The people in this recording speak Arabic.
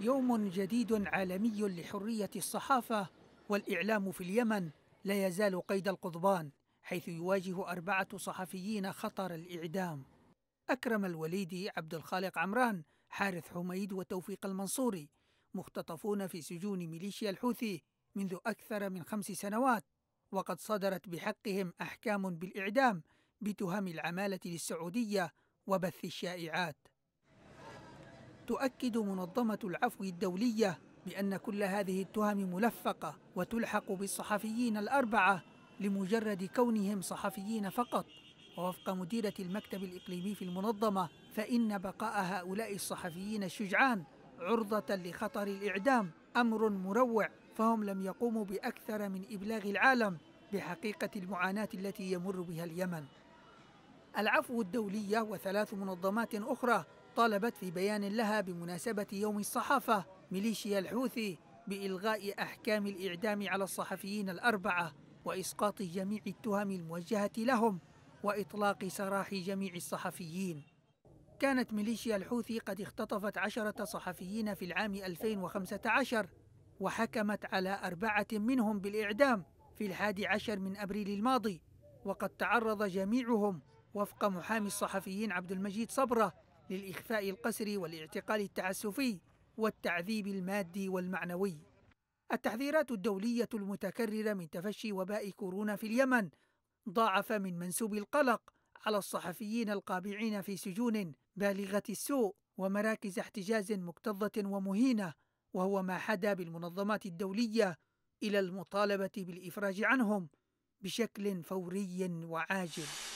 يوم جديد عالمي لحرية الصحافة والإعلام في اليمن لا يزال قيد القضبان حيث يواجه أربعة صحفيين خطر الإعدام أكرم الوليدي عبد الخالق عمران حارث حميد وتوفيق المنصوري مختطفون في سجون ميليشيا الحوثي منذ أكثر من خمس سنوات وقد صدرت بحقهم أحكام بالإعدام بتهم العمالة للسعودية وبث الشائعات تؤكد منظمة العفو الدولية بأن كل هذه التهم ملفقة وتلحق بالصحفيين الأربعة لمجرد كونهم صحفيين فقط ووفق مديرة المكتب الإقليمي في المنظمة فإن بقاء هؤلاء الصحفيين الشجعان عرضة لخطر الإعدام أمر مروع فهم لم يقوموا بأكثر من إبلاغ العالم بحقيقة المعاناة التي يمر بها اليمن العفو الدولية وثلاث منظمات أخرى طالبت في بيان لها بمناسبة يوم الصحافة ميليشيا الحوثي بإلغاء أحكام الإعدام على الصحفيين الأربعة وإسقاط جميع التهم الموجهة لهم وإطلاق سراح جميع الصحفيين كانت ميليشيا الحوثي قد اختطفت عشرة صحفيين في العام 2015 وحكمت على أربعة منهم بالإعدام في الحادي عشر من أبريل الماضي وقد تعرض جميعهم وفق محامي الصحفيين عبد المجيد صبره للإخفاء القسري والاعتقال التعسفي والتعذيب المادي والمعنوي التحذيرات الدولية المتكررة من تفشي وباء كورونا في اليمن ضاعف من منسوب القلق على الصحفيين القابعين في سجون بالغة السوء ومراكز احتجاز مكتظة ومهينة وهو ما حدا بالمنظمات الدولية إلى المطالبة بالإفراج عنهم بشكل فوري وعاجل